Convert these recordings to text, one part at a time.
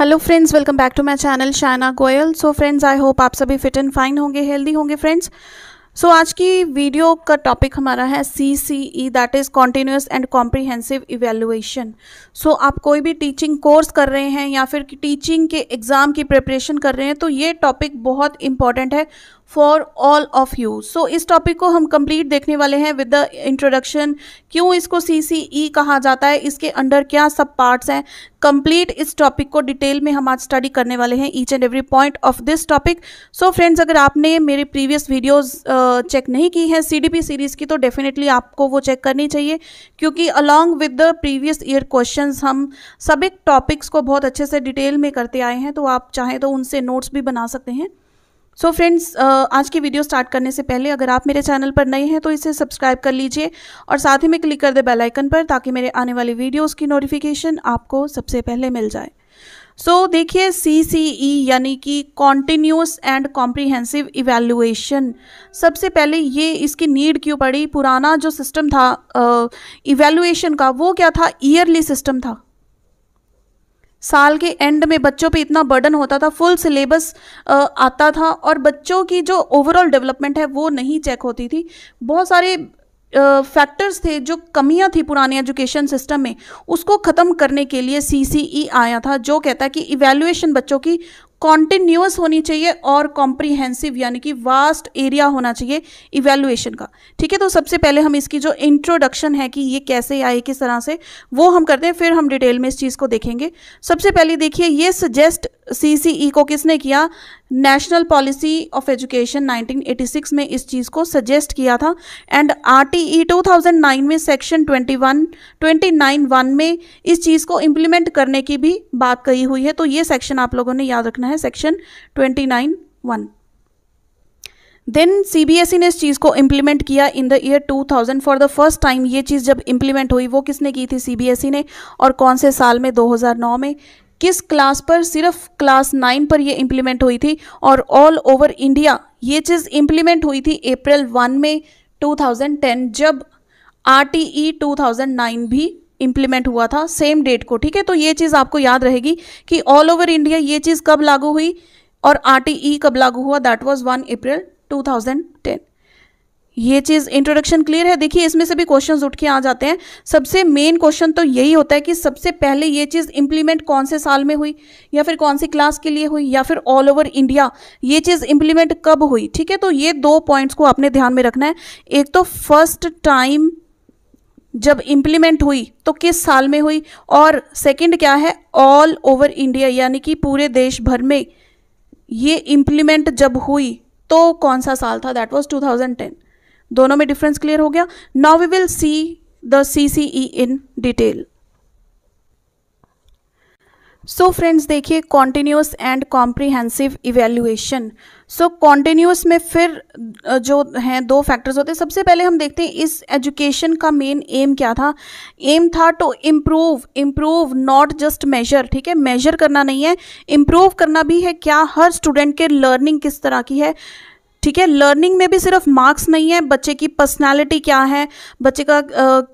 hello friends welcome back to my channel Shaina Goyal so friends I hope आप सभी fit and fine होंगे healthy होंगे friends so आज की वीडियो का टॉपिक हमारा है C C E that is continuous and comprehensive evaluation so आप कोई भी टीचिंग कोर्स कर रहे हैं या फिर टीचिंग के एग्ज़ाम की प्रिपरेशन कर रहे हैं तो ये टॉपिक बहुत इंपॉर्टेंट है for all of you so इस टॉपिक को हम कंप्लीट देखने वाले हैं विद द इंट्रोडक्शन क्यों इसको सी सी ई कहा जाता है इसके अंडर क्या सब पार्ट्स हैं कंप्लीट इस टॉपिक को डिटेल में हम आज स्टडी करने वाले हैं each and every point of this topic so friends अगर आपने मेरे प्रीवियस वीडियोज़ चेक नहीं की हैं सी डी पी सीरीज़ की तो डेफिनेटली आपको वो चेक करनी चाहिए क्योंकि along with the previous year question हम सभी टॉपिक्स को बहुत अच्छे से डिटेल में करते आए हैं तो आप चाहें तो उनसे नोट्स भी बना सकते हैं सो so फ्रेंड्स uh, आज की वीडियो स्टार्ट करने से पहले अगर आप मेरे चैनल पर नए हैं तो इसे सब्सक्राइब कर लीजिए और साथ ही में क्लिक कर दे बेल आइकन पर ताकि मेरे आने वाली वीडियोस की नोटिफिकेशन आपको सबसे पहले मिल जाए सो so, देखिए सी सी ई यानी कि कॉन्टीन्यूस एंड कॉम्प्रीहेंसिव इवेल्युएशन सबसे पहले ये इसकी नीड क्यों पड़ी पुराना जो सिस्टम था इवेल्युएशन uh, का वो क्या था ईयरली सिस्टम था साल के एंड में बच्चों पे इतना बर्डन होता था फुल सिलेबस आता था और बच्चों की जो ओवरऑल डेवलपमेंट है वो नहीं चेक होती थी बहुत सारे फैक्टर्स थे जो कमियां थी पुराने एजुकेशन सिस्टम में उसको ख़त्म करने के लिए सी e आया था जो कहता है कि इवेल्यूएशन बच्चों की कॉन्टिन्यूस होनी चाहिए और कॉम्प्रीहेंसिव यानी कि वास्ट एरिया होना चाहिए इवेल्युएशन का ठीक है तो सबसे पहले हम इसकी जो इंट्रोडक्शन है कि ये कैसे आए किस तरह से वो हम करते हैं फिर हम डिटेल में इस चीज़ को देखेंगे सबसे पहले देखिए ये सजेस्ट सीसीई e को किसने किया नेशनल पॉलिसी ऑफ एजुकेशन 1986 में इस चीज़ को सजेस्ट किया था एंड आर 2009 में सेक्शन 21 29 वन में इस चीज़ को इम्प्लीमेंट करने की भी बात कही हुई है तो ये सेक्शन आप लोगों ने याद रखना करना है section twenty nine one then CBSE ने इस चीज़ को इम्प्लीमेंट किया in the year 2000 for the first time ये चीज़ जब इम्प्लीमेंट हुई वो किसने की थी सीबीएसई e ने और कौन से साल में 2009 में किस क्लास पर सिर्फ क्लास नाइन पर ये इम्प्लीमेंट हुई थी और ऑल ओवर इंडिया ये चीज़ इम्प्लीमेंट हुई थी अप्रैल वन में 2010 जब आर टी ई भी इम्प्लीमेंट हुआ था सेम डेट को ठीक है तो ये चीज़ आपको याद रहेगी कि ऑल ओवर इंडिया ये चीज़ कब लागू हुई और आर e कब लागू हुआ that was one April ten ये चीज़ इंट्रोडक्शन क्लियर है देखिए इसमें से भी क्वेश्चन उठ के आ जाते हैं सबसे मेन क्वेश्चन तो यही होता है कि सबसे पहले ये चीज़ इम्प्लीमेंट कौन से साल में हुई या फिर कौन सी क्लास के लिए हुई या फिर ऑल ओवर इंडिया ये चीज़ इम्प्लीमेंट कब हुई ठीक है तो ये दो पॉइंट्स को आपने ध्यान में रखना है एक तो फर्स्ट टाइम जब इम्प्लीमेंट हुई तो किस साल में हुई और सेकंड क्या है ऑल ओवर इंडिया यानी कि पूरे देश भर में ये इम्प्लीमेंट जब हुई तो कौन सा साल था दैट वाज 2010 दोनों में डिफरेंस क्लियर हो गया now we will see the C C E in detail so friends देखिए continuous and comprehensive evaluation so continuous में फिर जो हैं दो फैक्टर्स होते हैं सबसे पहले हम देखते हैं इस एजुकेशन का मेन एम क्या था एम था to improve improve not just measure ठीक है मेजर करना नहीं है इम्प्रूव करना भी है क्या हर स्टूडेंट के लर्निंग किस तरह की है ठीक है लर्निंग में भी सिर्फ मार्क्स नहीं है बच्चे की पर्सनैलिटी क्या है बच्चे का आ,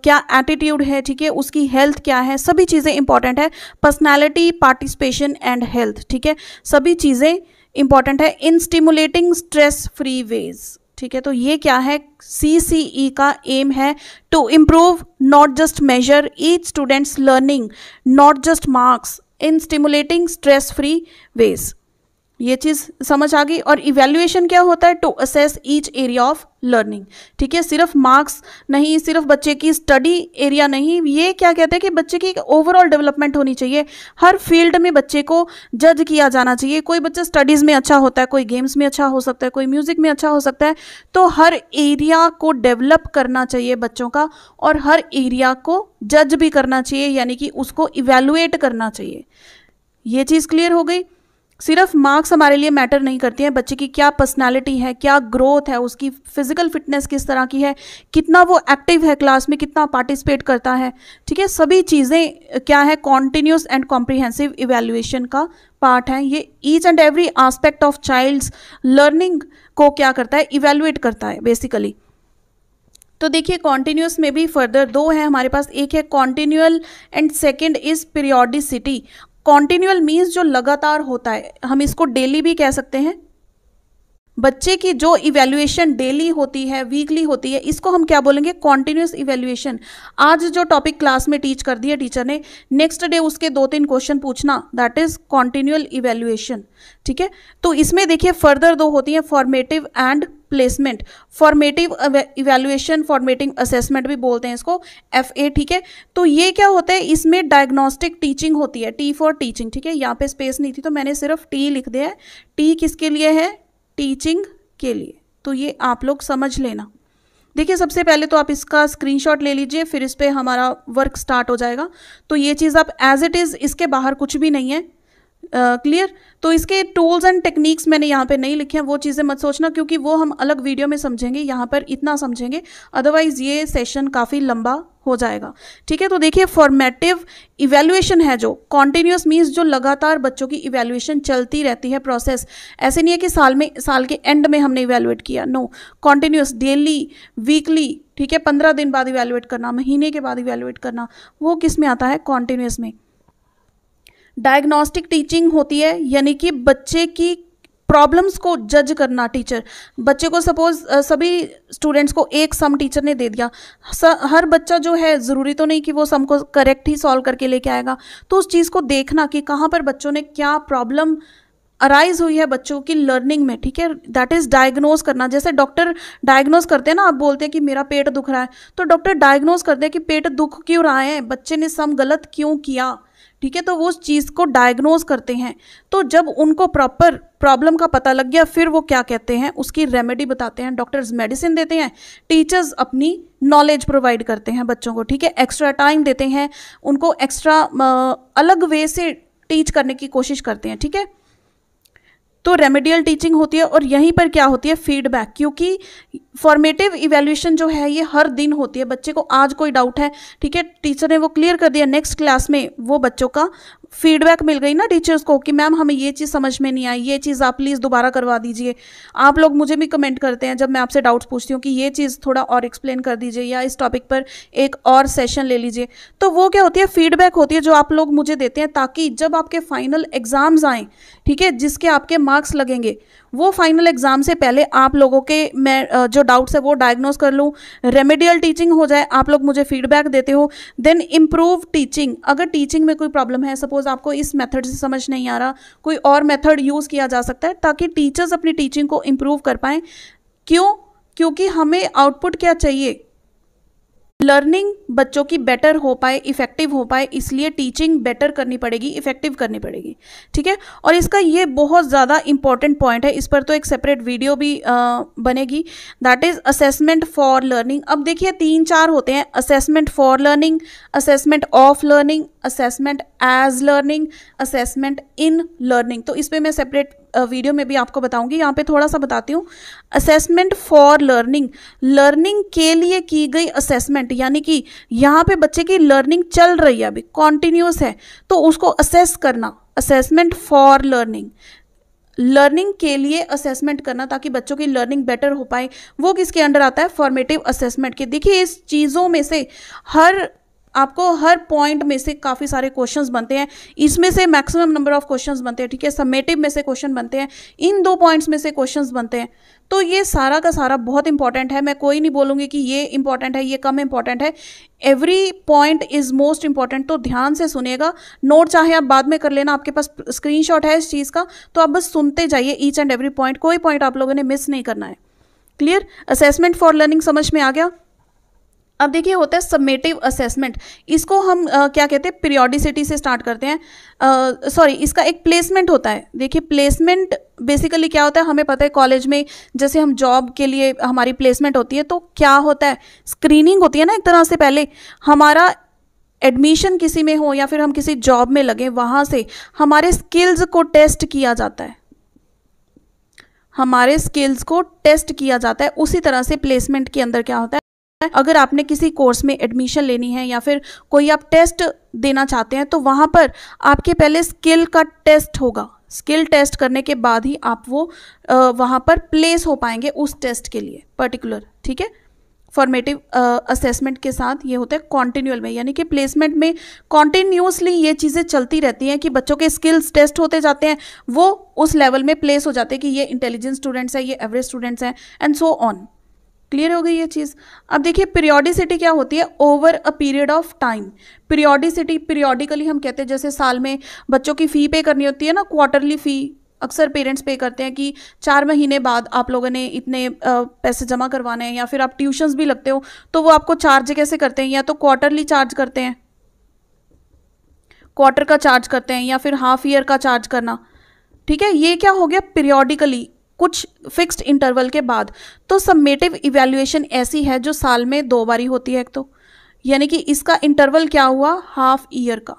क्या एटीट्यूड है ठीक है उसकी हेल्थ क्या है सभी चीज़ें इंपॉर्टेंट है पर्सनैलिटी पार्टिसिपेशन एंड हेल्थ ठीक है सभी चीज़ें इंपॉर्टेंट है in stimulating stress free ways ठीक है तो ये क्या है सी सी ई का एम है to improve not just measure each students learning not just marks in stimulating stress free ways ये चीज़ समझ आ गई और इवेल्युएशन क्या होता है to assess each area of learning ठीक है सिर्फ मार्क्स नहीं सिर्फ बच्चे की स्टडी एरिया नहीं ये क्या कहते हैं कि बच्चे की ओवरऑल डेवलपमेंट होनी चाहिए हर फील्ड में बच्चे को जज किया जाना चाहिए कोई बच्चा स्टडीज़ में अच्छा होता है कोई गेम्स में अच्छा हो सकता है कोई म्यूज़िक में अच्छा हो सकता है तो हर एरिया को डेवलप करना चाहिए बच्चों का और हर एरिया को जज भी करना चाहिए यानी कि उसको इवेलुएट करना चाहिए ये चीज़ क्लियर हो गई सिर्फ मार्क्स हमारे लिए मैटर नहीं करती हैं बच्चे की क्या पर्सनालिटी है क्या ग्रोथ है उसकी फिजिकल फिटनेस किस तरह की है कितना वो एक्टिव है क्लास में कितना पार्टिसिपेट करता है ठीक है सभी चीज़ें क्या है कॉन्टीन्यूस एंड कॉम्प्रिहेंसिव इवेल्युएशन का पार्ट है ये each and every aspect of child's learning को क्या करता है इवेल्युएट करता है बेसिकली तो देखिए कॉन्टीन्यूस में भी फर्दर दो है हमारे पास एक है continual and second is periodicity continual means जो लगातार होता है हम इसको डेली भी कह सकते हैं बच्चे की जो इवेल्युएशन डेली होती है वीकली होती है इसको हम क्या बोलेंगे कॉन्टिन्यूस इवेल्युएशन आज जो टॉपिक क्लास में टीच कर दिया टीचर ने नेक्स्ट डे उसके दो तीन क्वेश्चन पूछना दैट इज कॉन्टिन्यूअल इवेल्युएशन ठीक है तो इसमें देखिए फर्दर दो होती हैं formative and placement formative evaluation formative assessment भी बोलते हैं इसको एफ ए ठीक है तो ये क्या होता है इसमें डायग्नोस्टिक टीचिंग होती है टी फॉर टीचिंग ठीक है यहाँ पे स्पेस नहीं थी तो मैंने सिर्फ टी लिख दिया है टी किसके लिए है टीचिंग के लिए तो ये आप लोग समझ लेना देखिए सबसे पहले तो आप इसका स्क्रीनशॉट ले लीजिए फिर इस पर हमारा वर्क स्टार्ट हो जाएगा तो ये चीज़ आप एज इट इज़ इसके बाहर कुछ भी नहीं है क्लियर तो इसके टूल्स एंड टेक्निक्स मैंने यहाँ पे नहीं लिखे हैं वो चीज़ें मत सोचना क्योंकि वो हम अलग वीडियो में समझेंगे यहाँ पर इतना समझेंगे अदरवाइज ये सेशन काफ़ी लंबा हो जाएगा ठीक है तो देखिए फॉर्मेटिव इवेल्युएशन है जो कॉन्टिन्यूस मीन्स जो लगातार बच्चों की इवेल्युएशन चलती रहती है प्रोसेस ऐसे नहीं है कि साल में साल के एंड में हमने इवेल्युएट किया नो कॉन्टिन्यूस डेली वीकली ठीक है पंद्रह दिन बाद इवेल्युएट करना महीने के बाद इवेल्युएट करना वो किस में आता है कॉन्टिन्यूस में डायग्नोस्टिक टीचिंग होती है यानी कि बच्चे की प्रॉब्लम्स को जज करना टीचर बच्चे को सपोज सभी स्टूडेंट्स को एक सम टीचर ने दे दिया स, हर बच्चा जो है ज़रूरी तो नहीं कि वो सम को करेक्ट ही सॉल्व करके लेके आएगा तो उस चीज़ को देखना कि कहाँ पर बच्चों ने क्या प्रॉब्लम अराइज हुई है बच्चों की लर्निंग में ठीक है दैट इज़ डायग्नोज करना जैसे डॉक्टर डायग्नोज करते हैं ना आप बोलते हैं कि मेरा पेट दुख रहा है तो डॉक्टर डायग्नोज करते हैं कि पेट दुख क्यों रहा है बच्चे ने सम गलत क्यों किया ठीक है तो वो उस चीज़ को डायग्नोज करते हैं तो जब उनको प्रॉपर प्रॉब्लम का पता लग गया फिर वो क्या कहते हैं उसकी रेमेडी बताते हैं डॉक्टर्स मेडिसिन देते हैं टीचर्स अपनी नॉलेज प्रोवाइड करते हैं बच्चों को ठीक है एक्स्ट्रा टाइम देते हैं उनको एक्स्ट्रा अलग वे से टीच करने की कोशिश करते हैं ठीक है तो रेमेडियल टीचिंग होती है और यहीं पर क्या होती है फीडबैक क्योंकि फॉर्मेटिव इवेल्यूशन जो है ये हर दिन होती है बच्चे को आज कोई डाउट है ठीक है टीचर ने वो क्लियर कर दिया नेक्स्ट क्लास में वो बच्चों का फीडबैक मिल गई ना टीचर्स को कि मैम हमें ये चीज़ समझ में नहीं आई ये चीज़ आप प्लीज़ दोबारा करवा दीजिए आप लोग मुझे भी कमेंट करते हैं जब मैं आपसे डाउट्स पूछती हूँ कि ये चीज़ थोड़ा और एक्सप्लेन कर दीजिए या इस टॉपिक पर एक और सेशन ले लीजिए तो वो क्या होती है फीडबैक होती है जो आप लोग मुझे देते हैं ताकि जब आपके फाइनल एग्ज़ाम्स आएँ ठीक है जिसके आपके मार्क्स लगेंगे वो फाइनल एग्ज़ाम से पहले आप लोगों के मैं जो डाउट्स है वो डायग्नोस कर लूँ रेमेडियल टीचिंग हो जाए आप लोग मुझे फीडबैक देते हो देन इम्प्रूव टीचिंग अगर टीचिंग में कोई प्रॉब्लम है सपोज़ आपको इस मेथड से समझ नहीं आ रहा कोई और मेथड यूज़ किया जा सकता है ताकि टीचर्स अपनी टीचिंग को इम्प्रूव कर पाएँ क्यों क्योंकि हमें आउटपुट क्या चाहिए लर्निंग बच्चों की बेटर हो पाए इफ़ेक्टिव हो पाए इसलिए टीचिंग बेटर करनी पड़ेगी इफ़ेक्टिव करनी पड़ेगी ठीक है और इसका ये बहुत ज़्यादा इंपॉर्टेंट पॉइंट है इस पर तो एक सेपरेट वीडियो भी आ, बनेगी that is assessment for learning अब देखिए तीन चार होते हैं assessment for learning assessment of learning assessment as learning assessment in learning तो इस पर मैं सेपरेट वीडियो में भी आपको बताऊंगी यहाँ पे थोड़ा सा बताती हूँ असेसमेंट फॉर लर्निंग लर्निंग के लिए की गई असेसमेंट यानी कि यहाँ पे बच्चे की लर्निंग चल रही है अभी कॉन्टिन्यूस है तो उसको असेस करना असेसमेंट फॉर लर्निंग लर्निंग के लिए असेसमेंट करना ताकि बच्चों की लर्निंग बेटर हो पाए वो किसके अंडर आता है फॉर्मेटिव असेसमेंट के देखिए इस चीज़ों में से हर आपको हर पॉइंट में से काफ़ी सारे क्वेश्चंस बनते हैं इसमें से मैक्सिमम नंबर ऑफ क्वेश्चंस बनते हैं ठीक है समेटिव में से क्वेश्चन बनते हैं इन दो पॉइंट्स में से क्वेश्चंस बनते हैं तो ये सारा का सारा बहुत इंपॉर्टेंट है मैं कोई नहीं बोलूँगी कि ये इंपॉर्टेंट है ये कम इंपॉर्टेंट है every point is most important तो ध्यान से सुनेगा नोट चाहे आप बाद में कर लेना आपके पास स्क्रीन है इस चीज़ का तो आप बस सुनते जाइए ईच एंड एवरी पॉइंट कोई पॉइंट आप लोगों ने मिस नहीं करना है क्लियर असेसमेंट फॉर लर्निंग समझ में आ गया अब देखिए होता है सबमेटिव असेसमेंट इसको हम आ, क्या कहते हैं पीरियोडिसिटी से स्टार्ट करते हैं सॉरी इसका एक प्लेसमेंट होता है देखिए प्लेसमेंट बेसिकली क्या होता है हमें पता है कॉलेज में जैसे हम जॉब के लिए हमारी प्लेसमेंट होती है तो क्या होता है स्क्रीनिंग होती है ना एक तरह से पहले हमारा एडमिशन किसी में हो या फिर हम किसी जॉब में लगे वहाँ से हमारे स्किल्स को टेस्ट किया जाता है हमारे स्किल्स को टेस्ट किया जाता है उसी तरह से प्लेसमेंट के अंदर क्या होता है अगर आपने किसी कोर्स में एडमिशन लेनी है या फिर कोई आप टेस्ट देना चाहते हैं तो वहाँ पर आपके पहले स्किल का टेस्ट होगा स्किल टेस्ट करने के बाद ही आप वो वहाँ पर प्लेस हो पाएंगे उस टेस्ट के लिए पर्टिकुलर ठीक है फॉर्मेटिव असेसमेंट के साथ ये होता है कॉन्टिन्यूअल में यानी कि प्लेसमेंट में कॉन्टिन्यूसली ये चीज़ें चलती रहती हैं कि बच्चों के स्किल्स टेस्ट होते जाते हैं वो उस लेवल में प्लेस हो जाते हैं कि ये इंटेलिजेंट स्टूडेंट्स हैं ये एवरेज स्टूडेंट्स हैं एंड सो ऑन क्लियर हो गई ये चीज़ अब देखिए पीरियोडिसिटी क्या होती है over a period of time periodicity periodically हम कहते हैं जैसे साल में बच्चों की फ़ी पे करनी होती है ना क्वार्टरली फ़ी अक्सर पेरेंट्स पे करते हैं कि चार महीने बाद आप लोगों ने इतने पैसे जमा करवाने हैं या फिर आप ट्यूशन्स भी लगते हो तो वो आपको चार्ज कैसे करते हैं या तो क्वार्टरली चार्ज करते हैं क्वार्टर का चार्ज करते हैं या फिर हाफ ईयर का चार्ज करना ठीक है ये क्या हो गया पीरियोडिकली कुछ फिक्स्ड इंटरवल के बाद तो सबमेटिव इवेल्युएशन ऐसी है जो साल में दो बारी होती है एक तो यानी कि इसका इंटरवल क्या हुआ हाफ ईयर का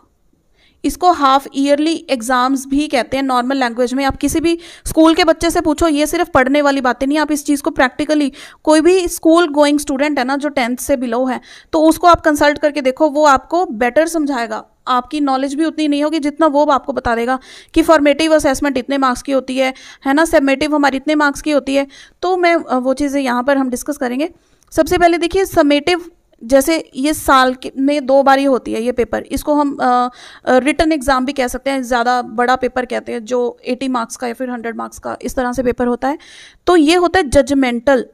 इसको हाफ ईयरली एग्ज़ाम्स भी कहते हैं नॉर्मल लैंग्वेज में आप किसी भी स्कूल के बच्चे से पूछो ये सिर्फ पढ़ने वाली बातें नहीं आप इस चीज़ को प्रैक्टिकली कोई भी स्कूल गोइंग स्टूडेंट है ना जो टेंथ से बिलो है तो उसको आप कंसल्ट करके देखो वो आपको बेटर समझाएगा आपकी नॉलेज भी उतनी नहीं होगी जितना वो आपको बता देगा कि फॉर्मेटिव असेसमेंट इतने मार्क्स की होती है है ना सबमेटिव हमारी इतने मार्क्स की होती है तो मैं वो चीज़ें यहाँ पर हम डिस्कस करेंगे सबसे पहले देखिए समेटिव जैसे ये साल के में दो बार ही होती है ये पेपर इसको हम रिटर्न एग्ज़ाम भी कह सकते हैं ज़्यादा बड़ा पेपर कहते हैं जो 80 मार्क्स का या फिर 100 मार्क्स का इस तरह से पेपर होता है तो ये होता है जजमेंटल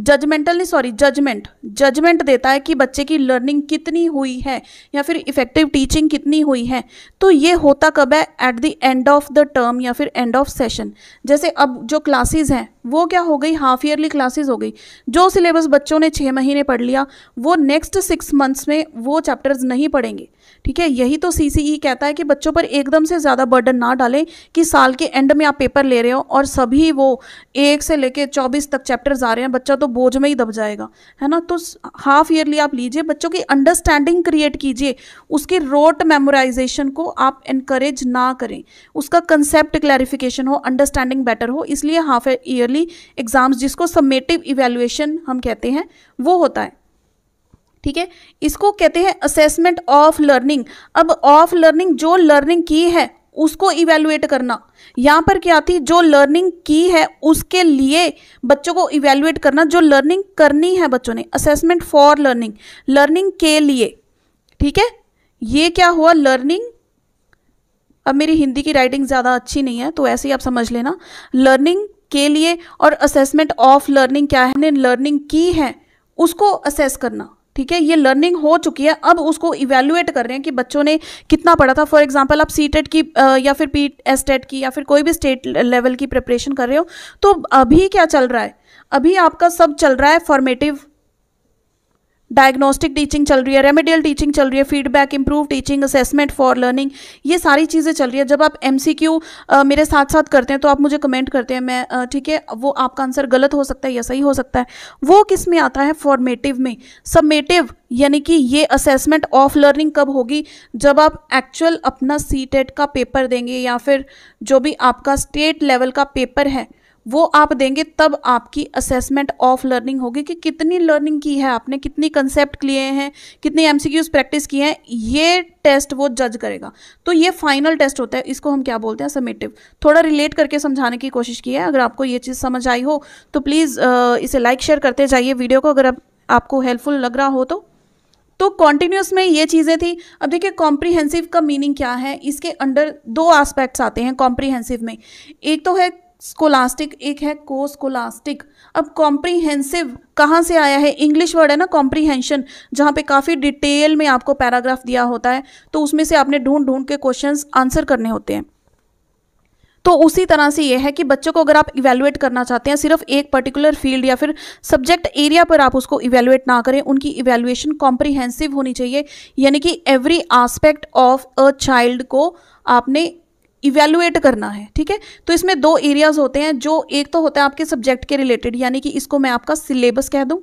जजमेंटल नहीं सॉरी जजमेंट जजमेंट देता है कि बच्चे की लर्निंग कितनी हुई है या फिर इफेक्टिव टीचिंग कितनी हुई है तो ये होता कब है at the end of the term या फिर एंड ऑफ सेशन जैसे अब जो क्लासेस हैं वो क्या हो गई हाफ ईयरली क्लासेस हो गई जो सिलेबस बच्चों ने छः महीने पढ़ लिया वो नेक्स्ट सिक्स मंथ्स में वो चैप्टर्स नहीं पढ़ेंगे ठीक है यही तो सी e कहता है कि बच्चों पर एकदम से ज़्यादा बर्डन ना डालें कि साल के एंड में आप पेपर ले रहे हो और सभी वो एक से लेके चौबीस तक चैप्टर्स आ रहे हैं बच्चा तो बोझ में ही दब जाएगा है ना तो हाफ ईयरली आप लीजिए बच्चों की अंडरस्टैंडिंग क्रिएट कीजिए उसकी रोट मेमोराइजेशन को आप इनक्रेज ना करें उसका कंसेप्ट क्लैरिफिकेशन हो अंडरस्टैंडिंग बेटर हो इसलिए हाफ ईयरली असेंबली एग्ज़ाम्स जिसको सबमेटिव इवेल्युएशन हम कहते हैं वो होता है ठीक है इसको कहते हैं असेसमेंट ऑफ लर्निंग अब ऑफ लर्निंग जो लर्निंग की है उसको इवेलुएट करना यहाँ पर क्या थी जो लर्निंग की है उसके लिए बच्चों को इवेलुएट करना जो लर्निंग करनी है बच्चों ने असेसमेंट फॉर लर्निंग लर्निंग के लिए ठीक है ये क्या हुआ लर्निंग अब मेरी हिंदी की राइटिंग ज़्यादा अच्छी नहीं है तो ऐसे ही आप समझ लेना लर्निंग के लिए और असेसमेंट ऑफ लर्निंग क्या है लर्निंग की है उसको असेस करना ठीक है ये लर्निंग हो चुकी है अब उसको इवेल्युएट कर रहे हैं कि बच्चों ने कितना पढ़ा था फॉर एग्जांपल आप सी टेट e की या फिर पी एस टेट की या फिर कोई भी स्टेट लेवल की प्रिपरेशन कर रहे हो तो अभी क्या चल रहा है अभी आपका सब चल रहा है फॉर्मेटिव डायग्नोस्टिक टीचिंग चल रही है रेमेडियल टीचिंग चल रही है feedback improve teaching assessment for learning ये सारी चीज़ें चल रही है जब आप एम क्यू मेरे साथ साथ करते हैं तो आप मुझे कमेंट करते हैं मैं ठीक है वो आपका आंसर गलत हो सकता है या सही हो सकता है वो किस में आता है फॉर्मेटिव में सबमेटिव यानी कि ये असेसमेंट ऑफ लर्निंग कब होगी जब आप एक्चुअल अपना सी e का पेपर देंगे या फिर जो भी आपका स्टेट लेवल का पेपर है वो आप देंगे तब आपकी असेसमेंट ऑफ लर्निंग होगी कि कितनी लर्निंग की है आपने कितनी कंसेप्ट लिए हैं कितने एम प्रैक्टिस किए हैं ये टेस्ट वो जज करेगा तो ये फाइनल टेस्ट होता है इसको हम क्या बोलते हैं समेटिव थोड़ा रिलेट करके समझाने की कोशिश की है अगर आपको ये चीज़ समझ आई हो तो प्लीज़ इसे लाइक शेयर करते जाइए वीडियो को अगर आप, आपको हेल्पफुल लग रहा हो तो तो कॉन्टिन्यूस में ये चीज़ें थी अब देखिए कॉम्प्रीहेंसिव का मीनिंग क्या है इसके अंडर दो एस्पेक्ट्स आते हैं कॉम्प्रीहेंसिव में एक तो है स्कोलास्टिक एक है को स्कोलास्टिक अब कॉम्प्रीहेंसिव कहाँ से आया है इंग्लिश वर्ड है ना कॉम्प्रीहेंशन जहाँ पे काफ़ी डिटेल में आपको पैराग्राफ दिया होता है तो उसमें से आपने ढूंढ ढूंढ के क्वेश्चंस आंसर करने होते हैं तो उसी तरह से यह है कि बच्चों को अगर आप इवेलुएट करना चाहते हैं सिर्फ एक पर्टिकुलर फील्ड या फिर सब्जेक्ट एरिया पर आप उसको इवेलुएट ना करें उनकी इवेलुएशन कॉम्प्रीहेंसिव होनी चाहिए यानी कि every aspect of a child को आपने इवेलुएट करना है ठीक है तो इसमें दो एरियाज होते हैं जो एक तो होता है आपके सब्जेक्ट के रिलेटेड यानी कि इसको मैं आपका सिलेबस कह दूं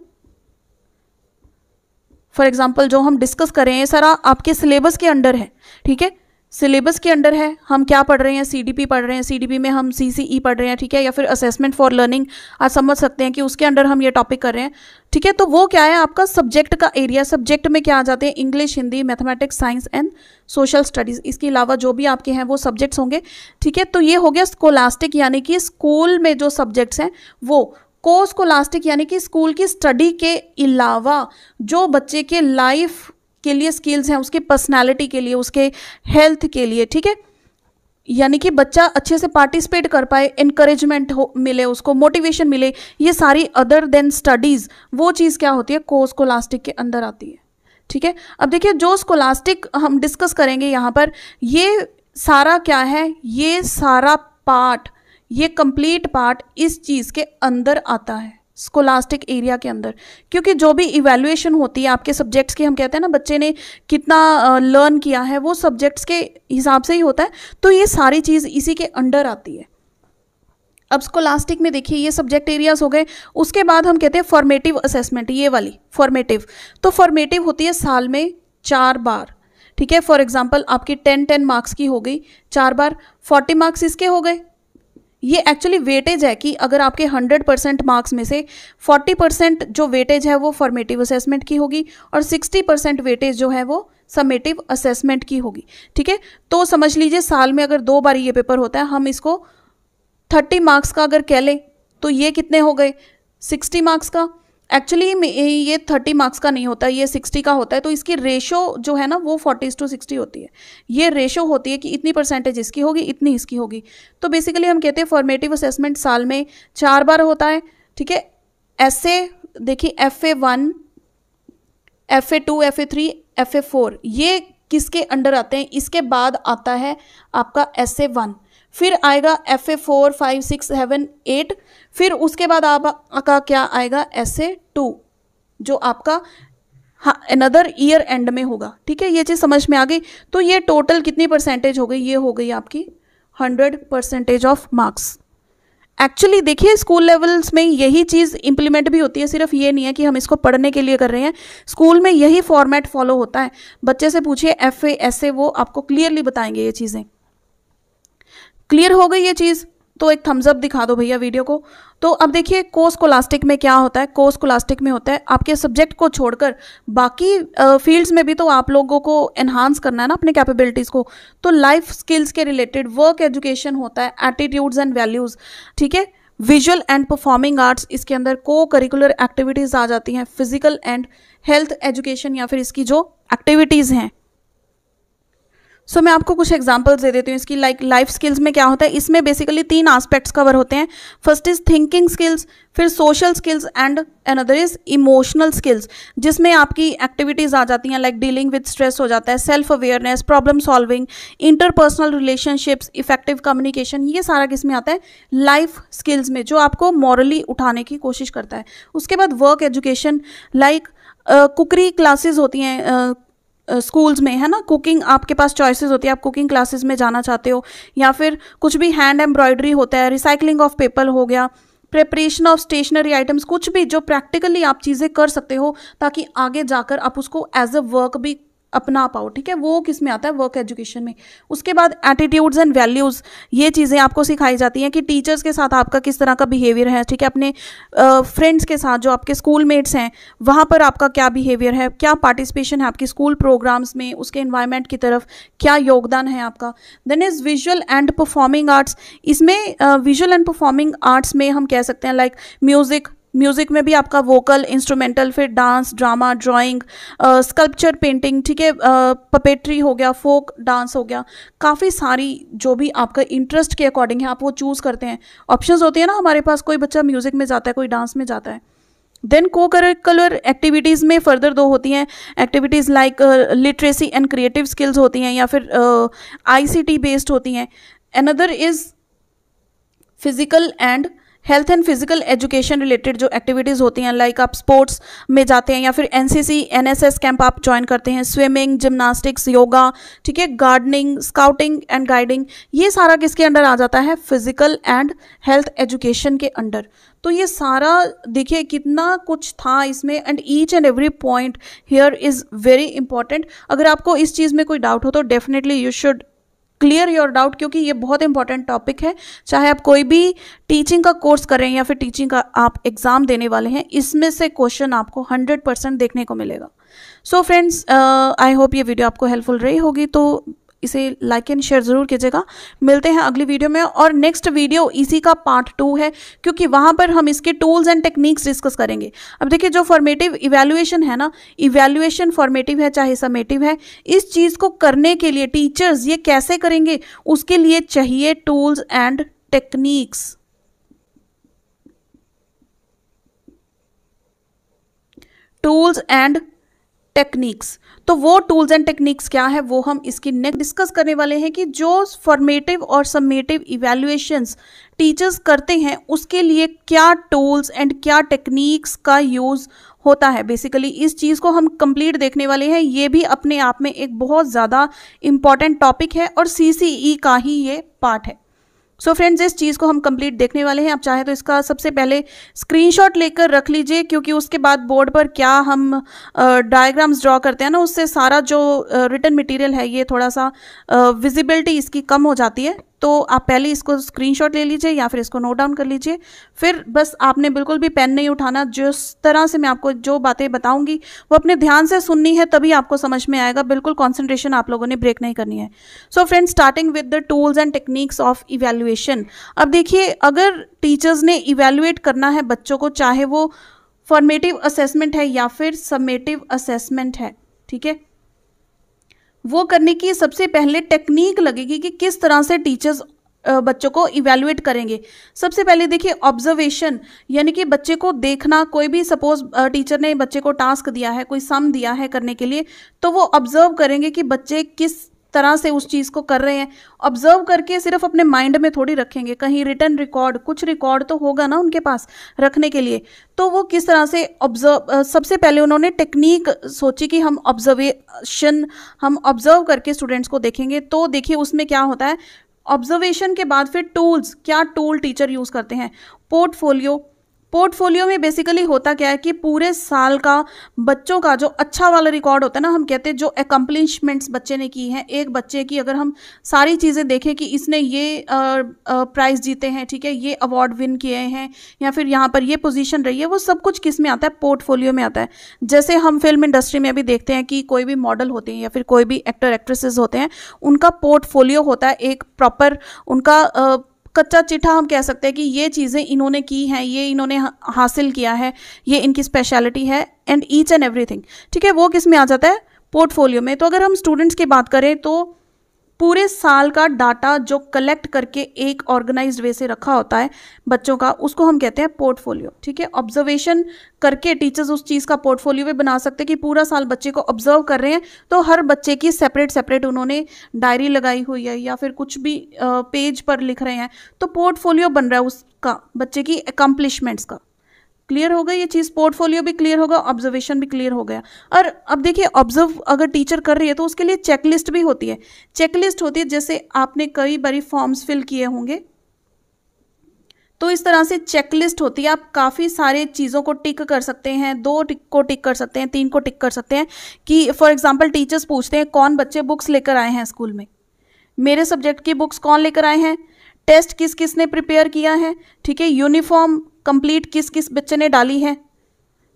फॉर एग्जाम्पल जो हम डिस्कस करें सारा आपके सिलेबस के अंडर है ठीक है सिलेबस के अंडर है हम क्या पढ़ रहे हैं सीडीपी पढ़ रहे हैं सीडीपी में हम सीसीई e पढ़ रहे हैं ठीक है या फिर असेसमेंट फॉर लर्निंग आज समझ सकते हैं कि उसके अंडर हम ये टॉपिक कर रहे हैं ठीक है तो वो क्या है आपका सब्जेक्ट का एरिया सब्जेक्ट में क्या आ जाते हैं English Hindi mathematics science and social studies इसके अलावा जो भी आपके हैं वो सब्जेक्ट्स होंगे ठीक है तो ये हो गया स्कोलास्टिक यानी कि स्कूल में जो सब्जेक्ट्स हैं वो को स्कोलास्टिक यानी कि स्कूल की स्टडी के अलावा जो बच्चे के लाइफ के लिए स्किल्स हैं उसके पर्सनैलिटी के लिए उसके हेल्थ के लिए ठीक है यानी कि बच्चा अच्छे से पार्टिसिपेट कर पाए इनक्रेजमेंट हो मिले उसको मोटिवेशन मिले ये सारी अदर देन स्टडीज़ वो चीज़ क्या होती है कोर्स कोलास्टिक के अंदर आती है ठीक है अब देखिए जो स्कोलास्टिक हम डिस्कस करेंगे यहाँ पर ये सारा क्या है ये सारा पार्ट ये कंप्लीट पार्ट इस चीज़ के अंदर आता है स्कोलास्टिक एरिया के अंदर क्योंकि जो भी इवेल्युएशन होती है आपके सब्जेक्ट्स की हम कहते हैं ना बच्चे ने कितना लर्न किया है वो सब्जेक्ट्स के हिसाब से ही होता है तो ये सारी चीज़ इसी के अंडर आती है अब स्कोलास्टिक में देखिए ये सब्जेक्ट एरियाज हो गए उसके बाद हम कहते हैं फॉर्मेटिव असेसमेंट ये वाली फॉर्मेटिव तो फॉर्मेटिव होती है साल में चार बार ठीक है फॉर एग्जाम्पल आपकी टेन टेन मार्क्स की हो गई चार बार फोर्टी मार्क्स इसके हो गए ये एक्चुअली वेटेज है कि अगर आपके 100 परसेंट मार्क्स में से 40 परसेंट जो वेटेज है वो फॉर्मेटिव असेसमेंट की होगी और 60 परसेंट वेटेज जो है वो समेटिव असेसमेंट की होगी ठीक है तो समझ लीजिए साल में अगर दो बार ये पेपर होता है हम इसको थर्टी मार्क्स का अगर कह लें तो ये कितने हो गए सिक्सटी मार्क्स का एक्चुअली ये थर्टी मार्क्स का नहीं होता ये सिक्सटी का होता है तो इसकी रेशो जो है ना वो फोर्टी टू सिक्सटी होती है ये रेशो होती है कि इतनी परसेंटेज इसकी होगी इतनी इसकी होगी तो बेसिकली हम कहते हैं फॉर्मेटिव असेसमेंट साल में चार बार होता है ठीक है एस ए देखिए F A one F A two F A three F A four ये किसके अंडर आते हैं इसके बाद आता है आपका एस ए वन फिर आएगा F A four five six seven eight फिर उसके बाद आपका क्या आएगा ऐसे टू जो आपका हाँ अनदर ईयर एंड में होगा ठीक है ये चीज़ समझ में आ गई तो ये टोटल कितनी परसेंटेज हो गई ये हो गई आपकी hundred percentage of marks actually देखिए स्कूल लेवल्स में यही चीज़ इंप्लीमेंट भी होती है सिर्फ ये नहीं है कि हम इसको पढ़ने के लिए कर रहे हैं स्कूल में यही फॉर्मेट फॉलो होता है बच्चे से पूछिए एफ ए वो आपको क्लियरली बताएंगे ये चीज़ें क्लियर हो गई ये चीज़ तो एक थम्सअप दिखा दो भैया वीडियो को तो अब देखिए कोस कोलास्टिक में क्या होता है कोस कोलास्टिक में होता है आपके सब्जेक्ट को छोड़कर बाकी फील्ड्स में भी तो आप लोगों को एनहांस करना है ना अपने कैपेबिलिटीज़ को तो लाइफ स्किल्स के रिलेटेड वर्क एजुकेशन होता है एटीट्यूड्स एंड वैल्यूज़ ठीक है विजुअल एंड परफॉर्मिंग आर्ट्स इसके अंदर को करिकुलर एक्टिविटीज़ आ जाती हैं फिजिकल एंड हेल्थ एजुकेशन या फिर इसकी जो एक्टिविटीज़ हैं सो so, मैं आपको कुछ एग्जांपल्स दे देती हूँ इसकी लाइक लाइफ स्किल्स में क्या होता है इसमें बेसिकली तीन एस्पेक्ट्स कवर होते हैं फर्स्ट इज थिंकिंग स्किल्स फिर social skills and another is emotional skills जिसमें आपकी एक्टिविटीज़ आ जाती हैं लाइक डीलिंग विद स्ट्रेस हो जाता है self awareness problem solving interpersonal relationships effective communication ये सारा किस में आता है लाइफ स्किल्स में जो आपको मॉरली उठाने की कोशिश करता है उसके बाद work education like cookery classes होती हैं स्कूल्स में है ना कुकिंग आपके पास चॉइसेस होती है आप कुकिंग क्लासेस में जाना चाहते हो या फिर कुछ भी हैंड एम्ब्रॉयडरी होता है रिसाइकलिंग ऑफ पेपर हो गया प्रेपरेशन ऑफ स्टेशनरी आइटम्स कुछ भी जो प्रैक्टिकली आप चीज़ें कर सकते हो ताकि आगे जाकर आप उसको एज अ वर्क भी अपना पाओ ठीक है वो किस में आता है वर्क एजुकेशन में उसके बाद एटीट्यूड्स एंड वैल्यूज़ ये चीज़ें आपको सिखाई जाती हैं कि टीचर्स के साथ आपका किस तरह का बिहेवियर है ठीक है अपने फ्रेंड्स के साथ जो आपके स्कूल मेट्स हैं वहाँ पर आपका क्या बिहेवियर है क्या पार्टिसिपेशन है आपकी स्कूल प्रोग्राम्स में उसके इन्वायरमेंट की तरफ क्या योगदान है आपका then is visual and performing arts इसमें विजुअल एंड परफॉर्मिंग आर्ट्स में हम कह सकते हैं लाइक म्यूज़िक म्यूज़िक में भी आपका वोकल इंस्ट्रूमेंटल फिर dance drama drawing sculpture painting ठीक है पपेट्री हो गया फोक डांस हो गया काफ़ी सारी जो भी आपका इंटरेस्ट के अकॉर्डिंग है आप वो चूज़ करते हैं ऑप्शंस होते हैं ना हमारे पास कोई बच्चा म्यूज़िक में जाता है कोई डांस में जाता है देन को करिकुलर एक्टिविटीज़ में फर्दर दो होती हैं activities like literacy and creative skills होती हैं या फिर सी uh, बेस्ड होती हैं another is physical and health and physical education related जो एक्टिविटीज़ होती हैं लाइक आप स्पोर्ट्स में जाते हैं या फिर एन एनएसएस कैंप आप ज्वाइन करते हैं स्विमिंग जिमनास्टिक्स योगा ठीक है गार्डनिंग स्काउटिंग एंड गाइडिंग ये सारा किसके अंडर आ जाता है फिजिकल एंड हेल्थ एजुकेशन के अंडर तो ये सारा देखिए कितना कुछ था इसमें and each and every point here is very important अगर आपको इस चीज़ में कोई डाउट हो तो definitely you should clear your doubt क्योंकि ये बहुत इंपॉर्टेंट टॉपिक है चाहे आप कोई भी टीचिंग का कोर्स करें या फिर टीचिंग का आप एग्ज़ाम देने वाले हैं इसमें से क्वेश्चन आपको हंड्रेड परसेंट देखने को मिलेगा सो फ्रेंड्स आई होप ये वीडियो आपको हेल्पफुल रही होगी तो इसे लाइक एंड शेयर ज़रूर कीजिएगा मिलते हैं अगली वीडियो में और नेक्स्ट वीडियो इसी का पार्ट टू है क्योंकि वहाँ पर हम इसके टूल्स एंड टेक्निक्स डिस्कस करेंगे अब देखिए जो फॉर्मेटिव इवेल्युएशन है ना इवेल्युएशन फॉर्मेटिव है चाहे समेटिव है इस चीज़ को करने के लिए टीचर्स ये कैसे करेंगे उसके लिए चाहिए tools and techniques tools and techniques तो वो टूल्स एंड टेक्निक्स क्या है वो हम इसकी नेक्स्ट डिस्कस करने वाले हैं कि जो फॉर्मेटिव और सबमेटिव इवेल्युएशंस टीचर्स करते हैं उसके लिए क्या टूल्स एंड क्या टेक्निक्स का यूज़ होता है बेसिकली इस चीज़ को हम कंप्लीट देखने वाले हैं ये भी अपने आप में एक बहुत ज़्यादा इम्पॉर्टेंट टॉपिक है और सी e का ही ये पार्ट है सो so फ्रेंड्स इस चीज़ को हम कंप्लीट देखने वाले हैं आप चाहें तो इसका सबसे पहले स्क्रीनशॉट लेकर रख लीजिए क्योंकि उसके बाद बोर्ड पर क्या हम डायग्राम्स ड्रॉ करते हैं ना उससे सारा जो रिटर्न मटेरियल है ये थोड़ा सा विजिबिलिटी इसकी कम हो जाती है तो आप पहले इसको स्क्रीनशॉट ले लीजिए या फिर इसको नोट डाउन कर लीजिए फिर बस आपने बिल्कुल भी पेन नहीं उठाना जिस तरह से मैं आपको जो बातें बताऊंगी वो अपने ध्यान से सुननी है तभी आपको समझ में आएगा बिल्कुल कॉन्सेंट्रेशन आप लोगों ने ब्रेक नहीं करनी है so friend starting with the tools and techniques of evaluation अब देखिए अगर टीचर्स ने इवेल्युएट करना है बच्चों को चाहे वो फॉर्मेटिव असेसमेंट है या फिर समेटिव असेसमेंट है ठीक है वो करने की सबसे पहले टेक्निक लगेगी कि किस तरह से टीचर्स बच्चों को इवेल्युएट करेंगे सबसे पहले देखिए ऑब्जर्वेशन यानी कि बच्चे को देखना कोई भी सपोज टीचर ने बच्चे को टास्क दिया है कोई सम दिया है करने के लिए तो वो ऑब्जर्व करेंगे कि बच्चे किस तरह से उस चीज़ को कर रहे हैं ऑब्जर्व करके सिर्फ अपने माइंड में थोड़ी रखेंगे कहीं रिटर्न रिकॉर्ड कुछ रिकॉर्ड तो होगा ना उनके पास रखने के लिए तो वो किस तरह से ऑब्जर्व सबसे पहले उन्होंने टेक्निक सोची कि हम ऑब्जर्वेशन हम ऑब्जर्व करके स्टूडेंट्स को देखेंगे तो देखिए उसमें क्या होता है ऑब्जर्वेशन के बाद फिर टूल्स क्या टूल टीचर यूज़ करते हैं पोर्टफोलियो पोर्टफोलियो में बेसिकली होता क्या है कि पूरे साल का बच्चों का जो अच्छा वाला रिकॉर्ड होता है ना हम कहते हैं जो एकम्पलिशमेंट्स बच्चे ने की हैं एक बच्चे की अगर हम सारी चीज़ें देखें कि इसने ये प्राइज़ जीते हैं ठीक है ये अवार्ड विन किए हैं या फिर यहाँ पर ये पोजीशन रही है वो सब कुछ किस में आता है पोर्टफोलियो में आता है जैसे हम फिल्म इंडस्ट्री में भी देखते हैं कि कोई भी मॉडल होते हैं या फिर कोई भी एक्टर एक्ट्रेसेस होते हैं उनका पोर्टफोलियो होता है एक प्रॉपर उनका कच्चा चिट्ठा हम कह सकते हैं कि ये चीज़ें इन्होंने की हैं ये इन्होंने हासिल किया है ये इनकी स्पेशलिटी है एंड ईच एंड एवरीथिंग ठीक है वो किस में आ जाता है पोर्टफोलियो में तो अगर हम स्टूडेंट्स की बात करें तो पूरे साल का डाटा जो कलेक्ट करके एक ऑर्गेनाइज वे से रखा होता है बच्चों का उसको हम कहते हैं पोर्टफोलियो ठीक है ऑब्जर्वेशन करके टीचर्स उस चीज़ का पोर्टफोलियो भी बना सकते हैं कि पूरा साल बच्चे को ऑब्जर्व कर रहे हैं तो हर बच्चे की सेपरेट सेपरेट उन्होंने डायरी लगाई हुई है या फिर कुछ भी पेज पर लिख रहे हैं तो पोर्टफोलियो बन रहा है उसका बच्चे की अकम्पलिशमेंट्स का क्लियर हो गई ये चीज़ पोर्टफोलियो भी क्लियर होगा ऑब्जर्वेशन भी क्लियर हो गया और अब देखिए ऑब्जर्व अगर टीचर कर रही है तो उसके लिए चेकलिस्ट भी होती है चेकलिस्ट होती है जैसे आपने कई बारी फॉर्म्स फिल किए होंगे तो इस तरह से चेकलिस्ट होती है आप काफ़ी सारे चीज़ों को टिक कर सकते हैं दो टिक को टिक कर सकते हैं तीन को टिक कर सकते हैं कि फॉर एग्जांपल टीचर्स पूछते हैं कौन बच्चे बुक्स लेकर आए हैं स्कूल में मेरे सब्जेक्ट की बुक्स कौन लेकर आए हैं टेस्ट किस किस ने प्रिपेयर किया है ठीक है यूनिफॉर्म कंप्लीट किस किस बच्चे ने डाली है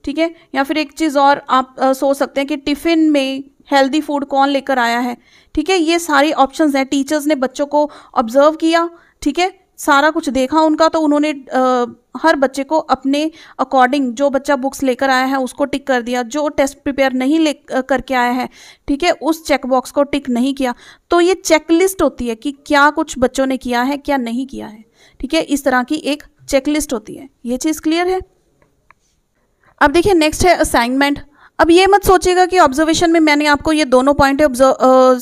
ठीक है या फिर एक चीज़ और आप आ, सोच सकते हैं कि टिफ़िन में हेल्दी फूड कौन लेकर आया है ठीक है ये सारी ऑप्शंस हैं टीचर्स ने बच्चों को ऑब्जर्व किया ठीक है सारा कुछ देखा उनका तो उन्होंने आ, हर बच्चे को अपने अकॉर्डिंग जो बच्चा बुक्स लेकर आया है उसको टिक कर दिया जो टेस्ट प्रिपेयर नहीं ले करके आया है ठीक है उस चेक बॉक्स को टिक नहीं किया तो ये चेक लिस्ट होती है कि क्या कुछ बच्चों ने किया है क्या नहीं किया है ठीक है इस तरह की एक चेकलिस्ट होती है ये चीज़ क्लियर है अब देखिए नेक्स्ट है असाइनमेंट अब ये मत सोचिएगा कि ऑब्जर्वेशन में मैंने आपको ये दोनों पॉइंट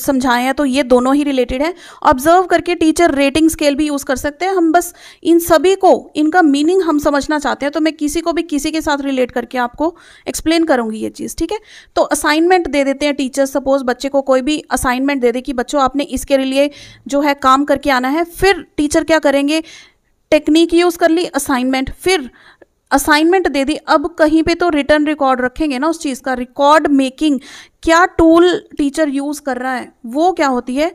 समझाए हैं तो ये दोनों ही रिलेटेड हैं ऑब्जर्व करके टीचर रेटिंग स्केल भी यूज़ कर सकते हैं हम बस इन सभी को इनका मीनिंग हम समझना चाहते हैं तो मैं किसी को भी किसी के साथ रिलेट करके आपको एक्सप्लेन करूँगी ये चीज़ ठीक है तो असाइनमेंट दे देते हैं टीचर सपोज बच्चे को कोई भी असाइनमेंट दे दे कि बच्चों आपने इसके लिए जो है काम करके आना है फिर टीचर क्या करेंगे टेक्निक यूज़ कर ली असाइनमेंट फिर असाइनमेंट दे दी अब कहीं पे तो रिटर्न रिकॉर्ड रखेंगे ना उस चीज़ का रिकॉर्ड मेकिंग क्या टूल टीचर यूज़ कर रहा है वो क्या होती है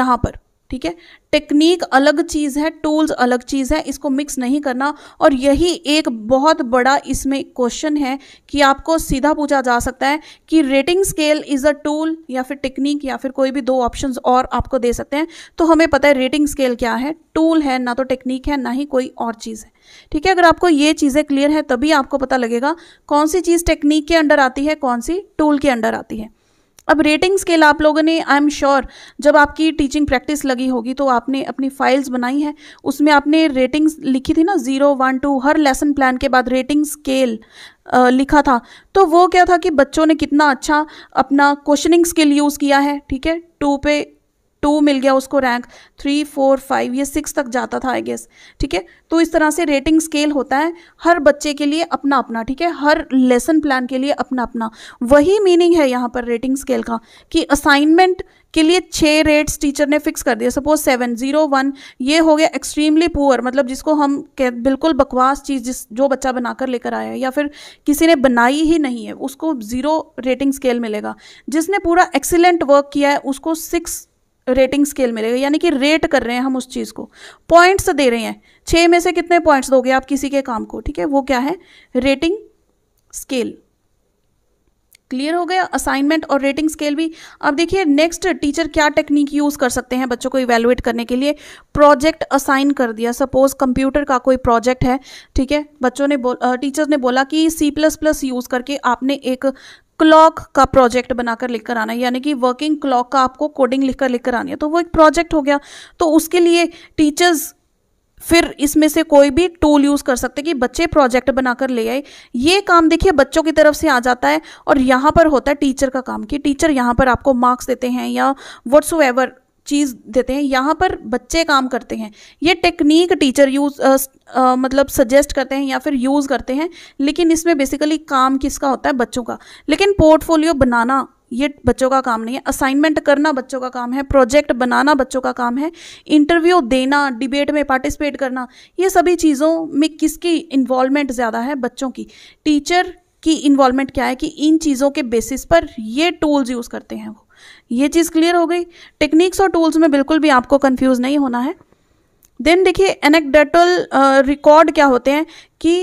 यहाँ पर ठीक है टेक्निक अलग चीज़ है टूल्स अलग चीज़ है इसको मिक्स नहीं करना और यही एक बहुत बड़ा इसमें क्वेश्चन है कि आपको सीधा पूछा जा सकता है कि rating scale is a tool या फिर टेक्निक या फिर कोई भी दो ऑप्शंस और आपको दे सकते हैं तो हमें पता है रेटिंग स्केल क्या है टूल है ना तो टेक्निक है ना ही कोई और चीज़ है ठीक है अगर आपको ये चीज़ें क्लियर है तभी आपको पता लगेगा कौन सी चीज़ टेक्निक के अंडर आती है कौन सी टूल के अंडर आती है अब रेटिंग स्केल आप लोगों ने आई एम श्योर जब आपकी टीचिंग प्रैक्टिस लगी होगी तो आपने अपनी फाइल्स बनाई हैं उसमें आपने रेटिंग्स लिखी थी ना ज़ीरो वन टू हर लेसन प्लान के बाद रेटिंग स्केल लिखा था तो वो क्या था कि बच्चों ने कितना अच्छा अपना क्वेश्चनिंग स्किल यूज़ किया है ठीक है टू पे टू मिल गया उसको रैंक थ्री फोर फाइव ये सिक्स तक जाता था आई गेस ठीक है तो इस तरह से रेटिंग स्केल होता है हर बच्चे के लिए अपना अपना ठीक है हर लेसन प्लान के लिए अपना अपना वही मीनिंग है यहाँ पर रेटिंग स्केल का कि असाइनमेंट के लिए छः रेट्स टीचर ने फिक्स कर दिया सपोज सेवन जीरो वन ये हो गया एक्सट्रीमली पुअर मतलब जिसको हम बिल्कुल बकवास चीज़ जिस जो बच्चा बनाकर लेकर आया है या फिर किसी ने बनाई ही नहीं है उसको ज़ीरो रेटिंग स्केल मिलेगा जिसने पूरा एक्सीलेंट वर्क किया है उसको सिक्स रेटिंग स्केल मिलेगा यानी कि रेट कर रहे हैं हम उस चीज़ को पॉइंट्स दे रहे हैं छः में से कितने पॉइंट्स दोगे आप किसी के काम को ठीक है वो क्या है रेटिंग स्केल क्लियर हो गया असाइनमेंट और रेटिंग स्केल भी अब देखिए नेक्स्ट टीचर क्या टेक्निक यूज़ कर सकते हैं बच्चों को इवेलुएट करने के लिए प्रोजेक्ट असाइन कर दिया सपोज कंप्यूटर का कोई प्रोजेक्ट है ठीक है बच्चों ने बोल टीचर्स ने बोला कि सी प्लस प्लस यूज़ करके आपने एक क्लॉक का प्रोजेक्ट बनाकर लिखकर आना है यानी कि वर्किंग क्लॉक का आपको कोडिंग लिखकर लिखकर आनी है तो वो एक प्रोजेक्ट हो गया तो उसके लिए टीचर्स फिर इसमें से कोई भी टूल यूज़ कर सकते कि बच्चे प्रोजेक्ट बनाकर ले आए ये काम देखिए बच्चों की तरफ से आ जाता है और यहाँ पर होता है टीचर का काम कि टीचर यहाँ पर आपको मार्क्स देते हैं या वट्स चीज़ देते हैं यहाँ पर बच्चे काम करते हैं ये टेक्निक टीचर यूज़ मतलब सजेस्ट करते हैं या फिर यूज़ करते हैं लेकिन इसमें बेसिकली काम किसका होता है बच्चों का लेकिन पोर्टफोलियो बनाना ये बच्चों का काम नहीं है असाइनमेंट करना बच्चों का काम है प्रोजेक्ट बनाना बच्चों का काम है इंटरव्यू देना डिबेट में पार्टिसिपेट करना ये सभी चीज़ों में किसकी इन्वॉलमेंट ज़्यादा है बच्चों की टीचर की इन्वॉलमेंट क्या है कि इन चीज़ों के बेसिस पर ये टूल्स यूज़ करते हैं वो ये चीज़ क्लियर हो गई टेक्निक्स और टूल्स में बिल्कुल भी आपको कन्फ्यूज नहीं होना है देन देखिए एनेक्डेटल रिकॉर्ड क्या होते हैं कि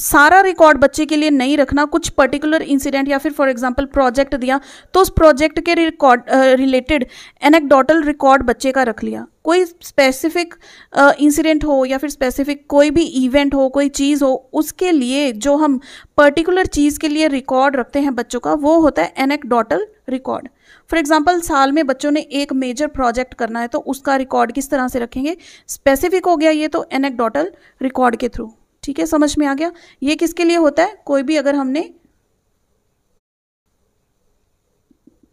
सारा रिकॉर्ड बच्चे के लिए नहीं रखना कुछ पर्टिकुलर इंसिडेंट या फिर फॉर एग्जांपल प्रोजेक्ट दिया तो उस प्रोजेक्ट के रिकॉर्ड रिलेटेड एनेक्डोटल रिकॉर्ड बच्चे का रख लिया कोई स्पेसिफिक इंसिडेंट uh, हो या फिर स्पेसिफिक कोई भी इवेंट हो कोई चीज़ हो उसके लिए जो हम पर्टिकुलर चीज़ के लिए रिकॉर्ड रखते हैं बच्चों का वो होता है एनेकडोटल रिकॉर्ड फॉर एग्जाम्पल साल में बच्चों ने एक मेजर प्रोजेक्ट करना है तो उसका रिकॉर्ड किस तरह से रखेंगे स्पेसिफिक हो गया ये तो एनेकडोटल रिकॉर्ड के थ्रू ठीक है समझ में आ गया ये किसके लिए होता है कोई भी अगर हमने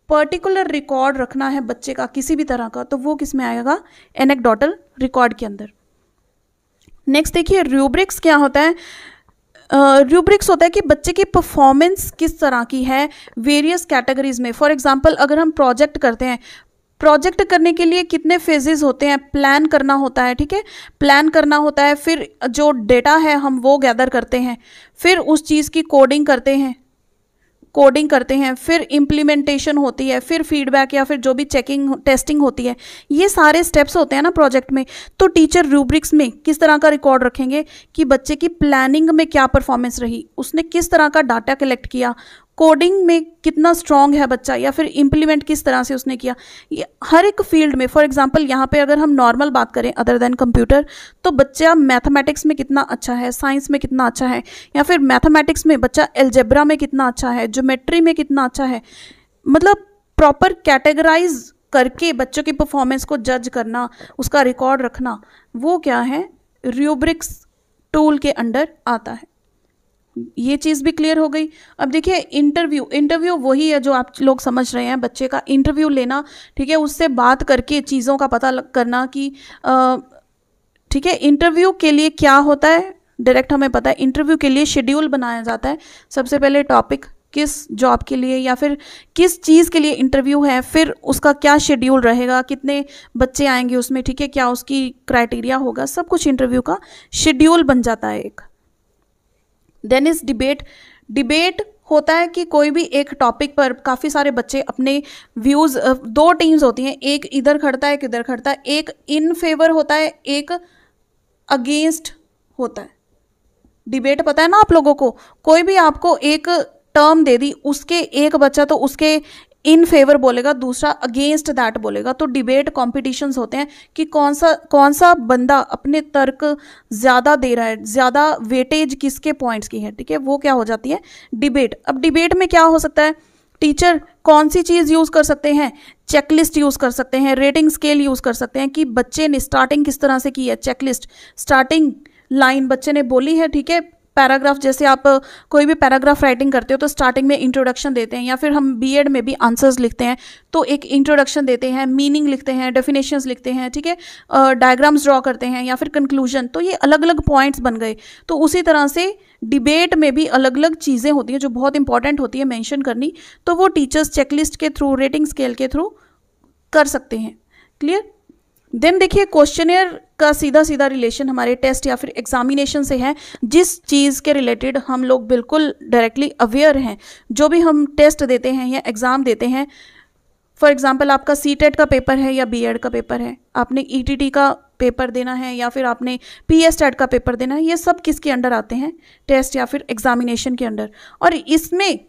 पर्टिकुलर रिकॉर्ड रखना है बच्चे का किसी भी तरह का तो वो किस में आएगा एनेकडोटल रिकॉर्ड के अंदर नेक्स्ट देखिए रूब्रिक्स क्या होता है रूब्रिक्स होता है कि बच्चे की परफॉर्मेंस किस तरह की है वेरियस कैटेगरीज में फॉर एग्जांपल अगर हम प्रोजेक्ट करते हैं प्रोजेक्ट करने के लिए कितने फेजेस होते हैं प्लान करना होता है ठीक है प्लान करना होता है फिर जो डेटा है हम वो गैदर करते हैं फिर उस चीज़ की कोडिंग करते हैं कोडिंग करते हैं फिर इम्प्लीमेंटेशन होती है फिर फीडबैक या फिर जो भी चेकिंग टेस्टिंग होती है ये सारे स्टेप्स होते हैं ना प्रोजेक्ट में तो टीचर रूब्रिक्स में किस तरह का रिकॉर्ड रखेंगे कि बच्चे की प्लानिंग में क्या परफॉर्मेंस रही उसने किस तरह का डाटा कलेक्ट किया कोडिंग में कितना स्ट्रांग है बच्चा या फिर इम्प्लीमेंट किस तरह से उसने किया ये हर एक फील्ड में फॉर एग्जांपल यहाँ पे अगर हम नॉर्मल बात करें अदर देन कंप्यूटर तो बच्चा मैथमेटिक्स में कितना अच्छा है साइंस में कितना अच्छा है या फिर मैथमेटिक्स में बच्चा एल्जेब्रा में कितना अच्छा है जोमेट्री में कितना अच्छा है मतलब प्रॉपर कैटेगराइज करके बच्चों की परफॉर्मेंस को जज करना उसका रिकॉर्ड रखना वो क्या है रूब्रिक्स टूल के अंडर आता है ये चीज़ भी क्लियर हो गई अब देखिए इंटरव्यू इंटरव्यू वही है जो आप लोग समझ रहे हैं बच्चे का इंटरव्यू लेना ठीक है उससे बात करके चीज़ों का पता करना कि ठीक है इंटरव्यू के लिए क्या होता है डायरेक्ट हमें पता है इंटरव्यू के लिए शेड्यूल बनाया जाता है सबसे पहले टॉपिक किस जॉब के लिए या फिर किस चीज़ के लिए इंटरव्यू है फिर उसका क्या शेड्यूल रहेगा कितने बच्चे आएंगे उसमें ठीक है क्या उसकी क्राइटेरिया होगा सब कुछ इंटरव्यू का शेड्यूल बन जाता है एक देन इज डिबेट डिबेट होता है कि कोई भी एक टॉपिक पर काफ़ी सारे बच्चे अपने व्यूज़ दो टीम्स होती हैं एक इधर खड़ता है एक इधर खड़ता है एक इन फेवर होता है एक अगेंस्ट होता है डिबेट पता है ना आप लोगों को कोई भी आपको एक टर्म दे दी उसके एक बच्चा तो उसके इन फेवर बोलेगा दूसरा अगेंस्ट दैट बोलेगा तो डिबेट कॉम्पिटिशन होते हैं कि कौन सा कौन सा बंदा अपने तर्क ज़्यादा दे रहा है ज़्यादा वेटेज किसके पॉइंट्स की है ठीक है वो क्या हो जाती है डिबेट अब डिबेट में क्या हो सकता है टीचर कौन सी चीज़ यूज़ कर सकते हैं चेकलिस्ट यूज़ कर सकते हैं रेटिंग स्केल यूज़ कर सकते हैं कि बच्चे ने स्टार्टिंग किस तरह से की है चेकलिस्ट स्टार्टिंग लाइन बच्चे ने बोली है ठीक है पैराग्राफ जैसे आप कोई भी पैराग्राफ राइटिंग करते हो तो स्टार्टिंग में इंट्रोडक्शन देते हैं या फिर हम बी में भी आंसर्स लिखते हैं तो एक इंट्रोडक्शन देते हैं मीनिंग लिखते हैं डेफिनेशंस लिखते हैं ठीक है डायग्राम्स ड्रॉ करते हैं या फिर कंक्लूजन तो ये अलग अलग पॉइंट्स बन गए तो उसी तरह से डिबेट में भी अलग अलग चीज़ें होती हैं जो बहुत इंपॉर्टेंट होती है मैंशन करनी तो वो टीचर्स चेकलिस्ट के थ्रू रेटिंग स्केल के थ्रू कर सकते हैं क्लियर देन देखिए क्वेश्चनियर का सीधा सीधा रिलेशन हमारे टेस्ट या फिर एग्जामिनेशन से है जिस चीज़ के रिलेटेड हम लोग बिल्कुल डायरेक्टली अवेयर हैं जो भी हम टेस्ट देते हैं या एग्ज़ाम देते हैं फॉर एग्ज़ाम्पल आपका सी टेट e का पेपर है या बी एड का पेपर है आपने ई टी टी का पेपर देना है या फिर आपने पी एस टेट का पेपर देना है ये सब किसके अंडर आते हैं टेस्ट या फिर एग्ज़ामिनेशन के अंडर और इसमें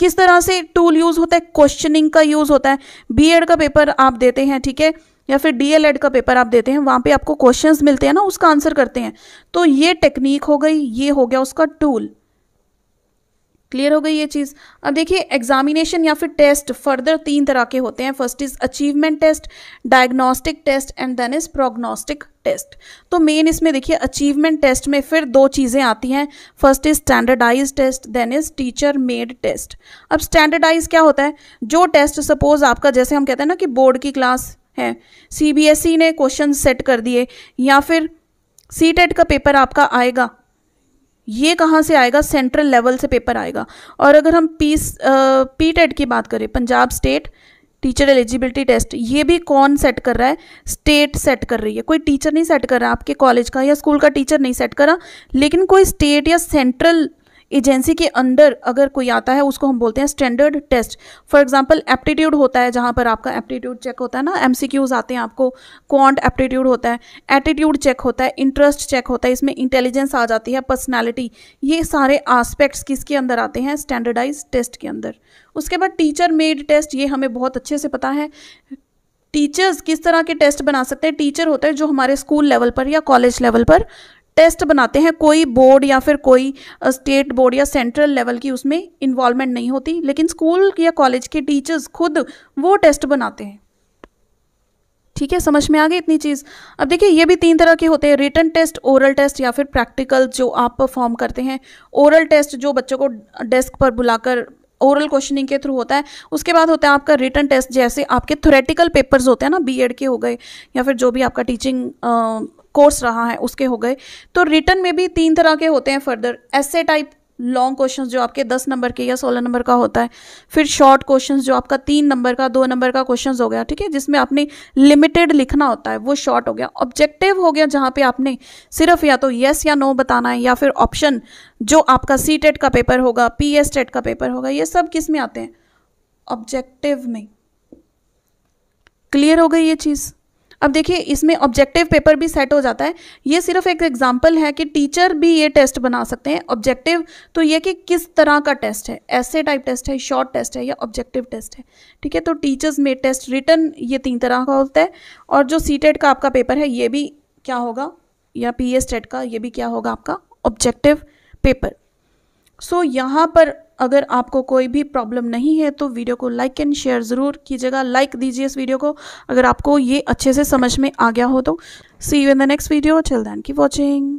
किस तरह से टूल यूज़ होता है क्वेश्चनिंग का यूज़ होता है बी एड का पेपर आप देते हैं ठीक है या फिर डी एल एड का पेपर आप देते हैं वहाँ पे आपको क्वेश्चंस मिलते हैं ना उसका आंसर करते हैं तो ये टेक्निक हो गई ये हो गया उसका टूल क्लियर हो गई ये चीज़ अब देखिए एग्जामिनेशन या फिर टेस्ट फर्दर तीन तरह के होते हैं first is achievement test diagnostic test and then is prognostic test तो मेन इसमें देखिए अचीवमेंट टेस्ट में फिर दो चीज़ें आती हैं first is standardize test then is teacher made test अब स्टैंडर्डाइज क्या होता है जो टेस्ट सपोज आपका जैसे हम कहते हैं ना कि बोर्ड की क्लास हैं सीबीएसई e ने क्वेश्चन सेट कर दिए या फिर सी e का पेपर आपका आएगा ये कहाँ से आएगा सेंट्रल लेवल से पेपर आएगा और अगर हम पी पी टेट की बात करें Punjab state teacher eligibility test ये भी कौन सेट कर रहा है स्टेट सेट कर रही है कोई टीचर नहीं सेट कर रहा आपके कॉलेज का या स्कूल का टीचर नहीं सेट कर रहा लेकिन कोई स्टेट या सेंट्रल एजेंसी के अंडर अगर कोई आता है उसको हम बोलते हैं standard test for example aptitude होता है जहाँ पर आपका एप्टीट्यूड चेक होता है ना एमसीक्यूज आते हैं आपको क्वांट एप्टीट्यूड होता है एटीट्यूड चेक होता है इंटरेस्ट चेक होता है इसमें इंटेलिजेंस आ जाती है पर्सनैलिटी ये सारे आस्पेक्ट्स किसके अंदर आते हैं स्टैंडर्डाइज टेस्ट के अंदर उसके बाद टीचर मेड टेस्ट ये हमें बहुत अच्छे से पता है टीचर्स किस तरह के टेस्ट बना सकते हैं टीचर होता है जो हमारे स्कूल लेवल पर या कॉलेज लेवल पर टेस्ट बनाते हैं कोई बोर्ड या फिर कोई स्टेट बोर्ड या सेंट्रल लेवल की उसमें इन्वॉल्वमेंट नहीं होती लेकिन स्कूल या कॉलेज के टीचर्स खुद वो टेस्ट बनाते हैं ठीक है समझ में आ गई इतनी चीज़ अब देखिए ये भी तीन तरह के होते हैं रिटर्न टेस्ट ओरल टेस्ट या फिर प्रैक्टिकल जो आप परफॉर्म करते हैं ओरल टेस्ट जो बच्चों को डेस्क पर बुलाकर ओरल क्वेश्चनिंग के थ्रू होता है उसके बाद होता है आपका रिटर्न टेस्ट जैसे आपके थोरेटिकल पेपर्स होते हैं ना बीएड के हो गए या फिर जो भी आपका टीचिंग कोर्स रहा है उसके हो गए तो रिटर्न में भी तीन तरह के होते हैं फर्दर ऐसे टाइप लॉन्ग क्वेश्चंस जो आपके दस नंबर के या सोलह नंबर का होता है फिर शॉर्ट क्वेश्चंस जो आपका तीन नंबर का दो नंबर का क्वेश्चंस हो गया ठीक है जिसमें आपने लिमिटेड लिखना होता है वो शॉर्ट हो गया ऑब्जेक्टिव हो गया जहाँ पे आपने सिर्फ या तो येस या नो बताना है या फिर ऑप्शन जो आपका सी टेट का पेपर होगा पी एस टेट का पेपर होगा ये सब किस में आते हैं ऑब्जेक्टिव में क्लियर हो गई ये चीज़ अब देखिए इसमें ऑब्जेक्टिव पेपर भी सेट हो जाता है ये सिर्फ एक एग्जाम्पल है कि टीचर भी ये टेस्ट बना सकते हैं ऑब्जेक्टिव तो ये कि किस तरह का टेस्ट है ऐसे टाइप टेस्ट है शॉर्ट टेस्ट है या ऑब्जेक्टिव टेस्ट है ठीक है तो टीचर्स में टेस्ट रिटर्न ये तीन तरह का होता है और जो सी का आपका पेपर है ये भी क्या होगा या पी एस टेट का ये भी क्या होगा आपका ऑब्जेक्टिव पेपर सो so, यहाँ पर अगर आपको कोई भी प्रॉब्लम नहीं है तो वीडियो को लाइक एंड शेयर ज़रूर कीजिएगा लाइक दीजिए इस वीडियो को अगर आपको ये अच्छे से समझ में आ गया हो तो see you in the next video चल दैन की वॉचिंग